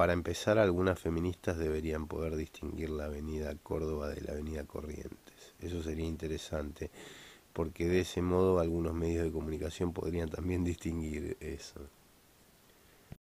Para empezar, algunas feministas deberían poder distinguir la avenida Córdoba de la avenida Corrientes. Eso sería interesante, porque de ese modo algunos medios de comunicación podrían también distinguir eso.